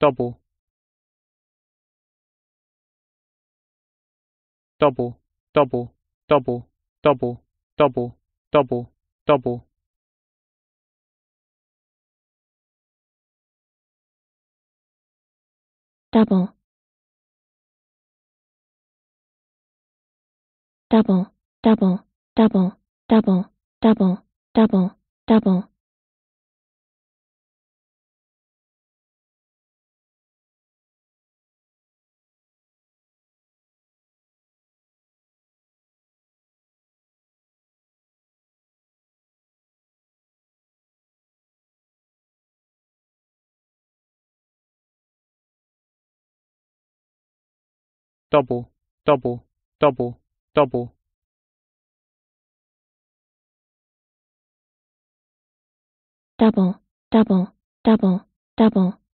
double double double double double double double double double double double double double double double double double, double, double, double. double, double, double, double.